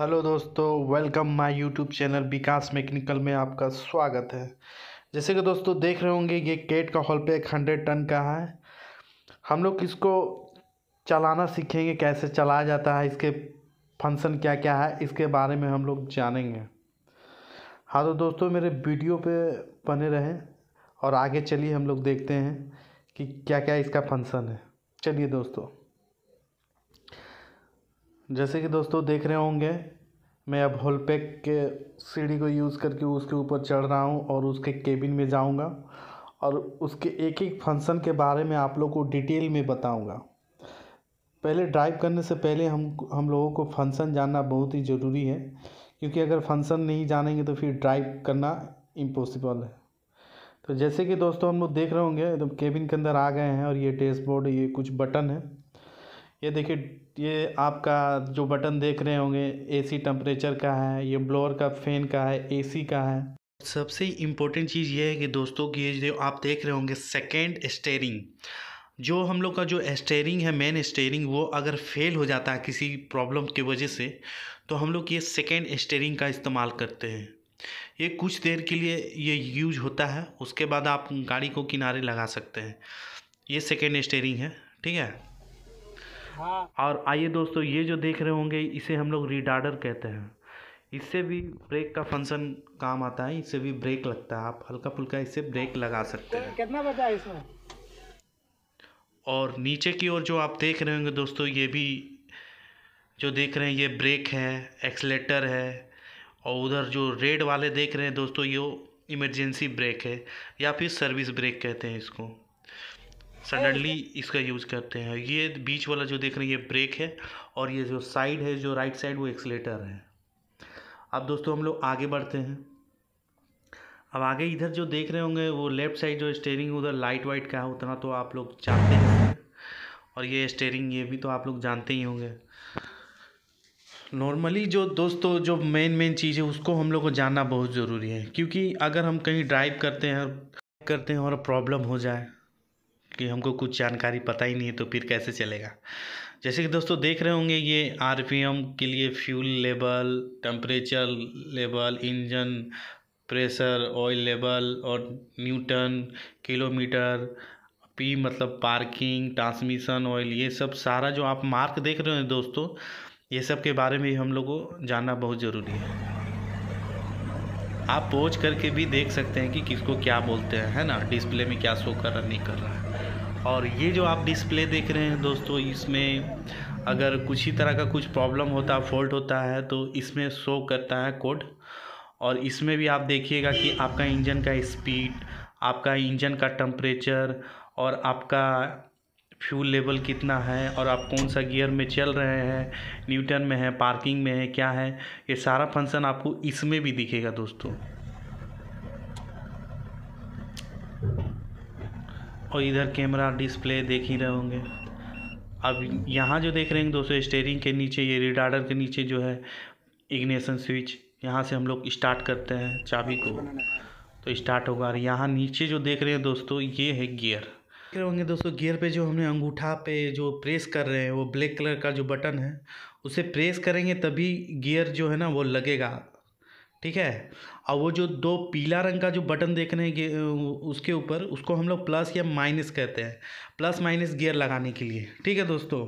Hello दोस्तों welcome my YouTube channel Vikas mechanical में आपका स्वागत है जैसे कि दोस्तों देख रहे होंगे ये केट का हॉल पे एक हंड्रेड टन का है हम लोग इसको चलाना सीखेंगे कैसे चलाया जाता है इसके फंक्शन क्या क्या है इसके बारे में हम लोग जानेंगे हाँ तो दोस्तों मेरे वीडियो पे बने रहें और आगे चलिए हम लोग देखते हैं कि क्या क्या इसका फंक्सन है चलिए दोस्तों जैसे कि दोस्तों देख रहे होंगे मैं अब होलपैक के सीढ़ी को यूज़ करके उसके ऊपर चढ़ रहा हूँ और उसके केबिन में जाऊँगा और उसके एक एक फंक्शन के बारे में आप लोग को डिटेल में बताऊँगा पहले ड्राइव करने से पहले हम हम लोगों को फंक्शन जानना बहुत ही ज़रूरी है क्योंकि अगर फंक्शन नहीं जानेंगे तो फिर ड्राइव करना इम्पॉसिबल है तो जैसे कि दोस्तों हम लोग देख रहे होंगे तो केबिन के अंदर आ गए हैं और ये डैशबोर्ड ये कुछ बटन है ये देखिए ये आपका जो बटन देख रहे होंगे एसी टेम्परेचर का है ये ब्लोअर का फ़ैन का है एसी का है सबसे इम्पोर्टेंट चीज़ ये है कि दोस्तों की ये जो आप देख रहे होंगे सेकेंड स्टेयरिंग जो हम लोग का जो स्टेयरिंग है मेन स्टेयरिंग वो अगर फेल हो जाता है किसी प्रॉब्लम की वजह से तो हम लोग ये सेकेंड स्टेयरिंग का इस्तेमाल करते हैं ये कुछ देर के लिए ये यूज होता है उसके बाद आप गाड़ी को किनारे लगा सकते हैं ये सेकेंड स्टेयरिंग है ठीक है हाँ। और आइए दोस्तों ये जो देख रहे होंगे इसे हम लोग रिडार्डर कहते हैं इससे भी ब्रेक का फंक्शन काम आता है इससे भी ब्रेक लगता है आप हल्का फुल्का इससे ब्रेक लगा सकते हैं कितना बचा है इसमें और नीचे की ओर जो आप देख रहे होंगे दोस्तों ये भी जो देख रहे हैं ये ब्रेक है एक्सलेटर है और उधर जो रेड वाले देख रहे हैं दोस्तों ये इमरजेंसी ब्रेक है या फिर सर्विस ब्रेक कहते हैं इसको सडनली इसका यूज़ करते हैं ये बीच वाला जो देख रहे हैं ये ब्रेक है और ये जो साइड है जो राइट साइड वो एक्सलेटर है अब दोस्तों हम लोग आगे बढ़ते हैं अब आगे इधर जो देख रहे होंगे वो लेफ्ट साइड जो स्टेयरिंग उधर लाइट वाइट का है उतना तो आप लोग जानते हैं और ये स्टेयरिंग ये भी तो आप लोग जानते ही होंगे नॉर्मली जो दोस्तों जो मेन मेन चीज़ है उसको हम लोग को जानना बहुत ज़रूरी है क्योंकि अगर हम कहीं ड्राइव करते हैं करते हैं और प्रॉब्लम हो जाए कि हमको कुछ जानकारी पता ही नहीं है तो फिर कैसे चलेगा जैसे कि दोस्तों देख रहे होंगे ये आर के लिए fuel level temperature level engine pressure oil level और न्यूटन किलोमीटर पी मतलब पार्किंग ट्रांसमिशन ऑयल ये सब सारा जो आप मार्क देख रहे हो दोस्तों ये सब के बारे में हम लोग को जानना बहुत ज़रूरी है आप पोज करके भी देख सकते हैं कि किसको क्या बोलते हैं है ना डिस्प्ले में क्या शो कर रहा नहीं कर रहा है और ये जो आप डिस्प्ले देख रहे हैं दोस्तों इसमें अगर कुछ ही तरह का कुछ प्रॉब्लम होता है फॉल्ट होता है तो इसमें शो करता है कोड और इसमें भी आप देखिएगा कि आपका इंजन का स्पीड आपका इंजन का टम्परेचर और आपका फ्यूल लेवल कितना है और आप कौन सा गियर में चल रहे हैं न्यूटन में है पार्किंग में है क्या है ये सारा फंक्शन आपको इसमें भी दिखेगा दोस्तों और इधर कैमरा डिस्प्ले देख ही रहे होंगे अब यहाँ जो देख रहे हैं दोस्तों स्टेयरिंग के नीचे ये रिडार्डर के नीचे जो है इग्निशन स्विच यहाँ से हम लोग स्टार्ट करते हैं चाबी को तो स्टार्ट होगा और यहाँ नीचे जो देख रहे हैं दोस्तों ये है गियर देख रहे होंगे दोस्तों गियर पे जो हमने अंगूठा पे जो प्रेस कर रहे हैं वो ब्लैक कलर का जो बटन है उसे प्रेस करेंगे तभी गियर जो है ना वो लगेगा ठीक है और वो जो दो पीला रंग का जो बटन देख रहे हैं उसके ऊपर उसको हम लोग प्लस या माइनस कहते हैं प्लस माइनस गियर लगाने के लिए ठीक है दोस्तों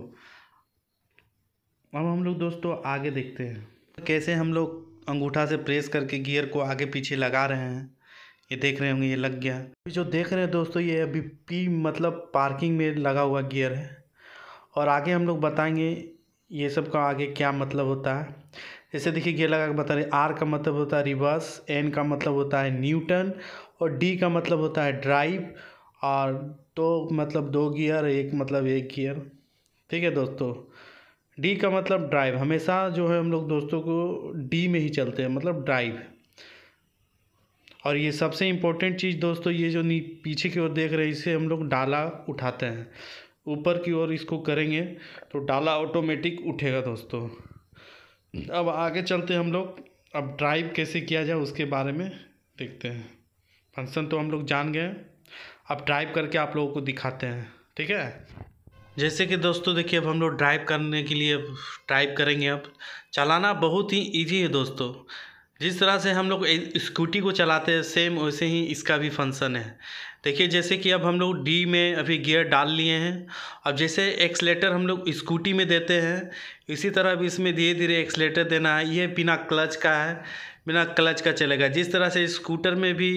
अब हम लोग दोस्तों आगे देखते हैं कैसे हम लोग अंगूठा से प्रेस करके गियर को आगे पीछे लगा रहे हैं ये देख रहे होंगे ये लग गया अभी जो देख रहे हैं दोस्तों ये अभी पी मतलब पार्किंग में लगा हुआ गियर है और आगे हम लोग बताएंगे ये सब का आगे क्या मतलब होता है जैसे देखिए ये लगा के बता रहे आर का मतलब होता है रिवर्स एन का मतलब होता है न्यूटन और डी का मतलब होता है ड्राइव और दो मतलब दो गियर एक मतलब एक गियर ठीक है दोस्तों डी का मतलब ड्राइव हमेशा जो है हम लोग दोस्तों को डी में ही चलते हैं मतलब ड्राइव और ये सबसे इम्पोर्टेंट चीज़ दोस्तों ये जो नी पीछे की ओर देख रहे हैं इसे हम लोग डाला उठाते हैं ऊपर की ओर इसको करेंगे तो डाला ऑटोमेटिक उठेगा दोस्तों अब आगे चलते हम लोग अब ड्राइव कैसे किया जाए उसके बारे में देखते हैं फंक्शन तो हम लोग जान गए अब ड्राइव करके आप लोगों को दिखाते हैं ठीक है जैसे कि दोस्तों देखिए अब हम लोग ड्राइव करने के लिए ड्राइव करेंगे अब चलाना बहुत ही इजी है दोस्तों जिस तरह से हम लोग स्कूटी को चलाते हैं सेम वैसे ही इसका भी फंक्शन है देखिए जैसे कि अब हम लोग डी में अभी गियर डाल लिए हैं अब जैसे एक्सलेटर हम लोग स्कूटी में देते हैं इसी तरह अब इसमें धीरे धीरे एक्सलेटर देना है ये बिना क्लच का है बिना क्लच का चलेगा जिस तरह से स्कूटर में भी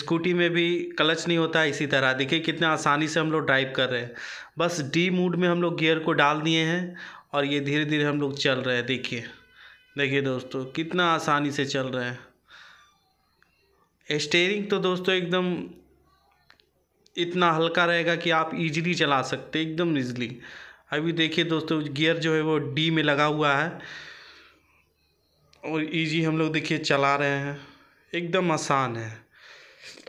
स्कूटी में भी क्लच नहीं होता है इसी तरह देखिए कितना आसानी से हम लोग ड्राइव कर रहे हैं बस डी मूड में हम लोग गियर को डाल दिए हैं और ये धीरे धीरे हम लोग चल रहे हैं देखिए देखिए दोस्तों कितना आसानी से चल रहे हैं स्टेयरिंग तो दोस्तों एकदम इतना हल्का रहेगा कि आप इजीली चला सकते एकदम इजीली अभी देखिए दोस्तों गियर जो है वो डी में लगा हुआ है और इजी हम लोग देखिए चला रहे हैं एकदम आसान है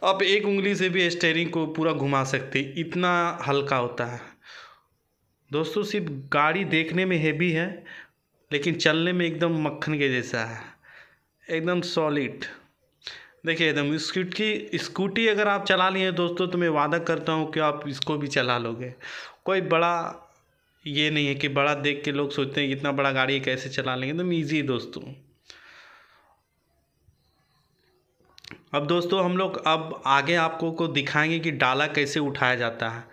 आप एक उंगली से भी स्टेयरिंग को पूरा घुमा सकते इतना हल्का होता है दोस्तों सिर्फ गाड़ी देखने में हैवी है लेकिन चलने में एकदम मक्खन के जैसा है एकदम सॉलिड देखिए एकदम स्कूटी स्कूटी अगर आप चला लिए दोस्तों तो मैं वादा करता हूँ कि आप इसको भी चला लोगे कोई बड़ा ये नहीं है कि बड़ा देख के लोग सोचते हैं इतना बड़ा गाड़ी कैसे चला लेंगे एकदम ईजी है दोस्तों अब दोस्तों हम लोग अब आगे आपको को दिखाएंगे कि डाला कैसे उठाया जाता है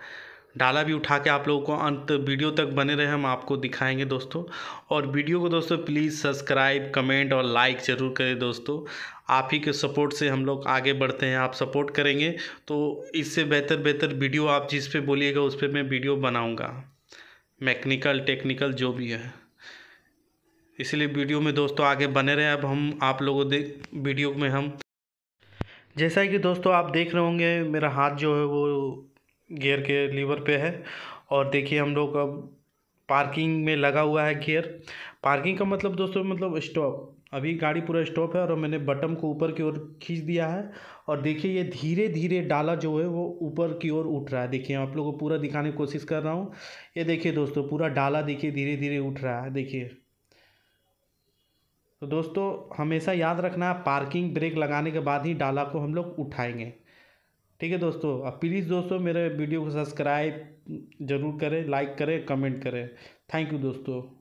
डाला भी उठा के आप लोगों को अंत वीडियो तक बने रहे हम आपको दिखाएंगे दोस्तों और वीडियो को दोस्तों प्लीज़ सब्सक्राइब कमेंट और लाइक ज़रूर करें दोस्तों आप ही के सपोर्ट से हम लोग आगे बढ़ते हैं आप सपोर्ट करेंगे तो इससे बेहतर बेहतर वीडियो आप जिस पे बोलिएगा उस पर मैं वीडियो बनाऊँगा मैकेनिकल टेक्निकल जो भी है इसलिए वीडियो में दोस्तों आगे बने रहे अब हम आप लोगों दे वीडियो में हम जैसा कि दोस्तों आप देख रहे होंगे मेरा हाथ जो है वो गियर के लीवर पे है और देखिए हम लोग अब पार्किंग में लगा हुआ है गियर पार्किंग का मतलब दोस्तों मतलब स्टॉप अभी गाड़ी पूरा स्टॉप है और मैंने बटन को ऊपर की ओर खींच दिया है और देखिए ये धीरे धीरे डाला जो है वो ऊपर की ओर उठ रहा है देखिए आप लोगों को पूरा दिखाने की कोशिश कर रहा हूँ ये देखिए दोस्तों पूरा डाला देखिए धीरे धीरे उठ रहा है देखिए तो दोस्तों हमेशा याद रखना है पार्किंग ब्रेक लगाने के बाद ही डाला को हम लोग उठाएंगे ठीक है दोस्तों अब प्लीज़ दोस्तों मेरे वीडियो को सब्सक्राइब ज़रूर करें लाइक करें कमेंट करें थैंक यू दोस्तों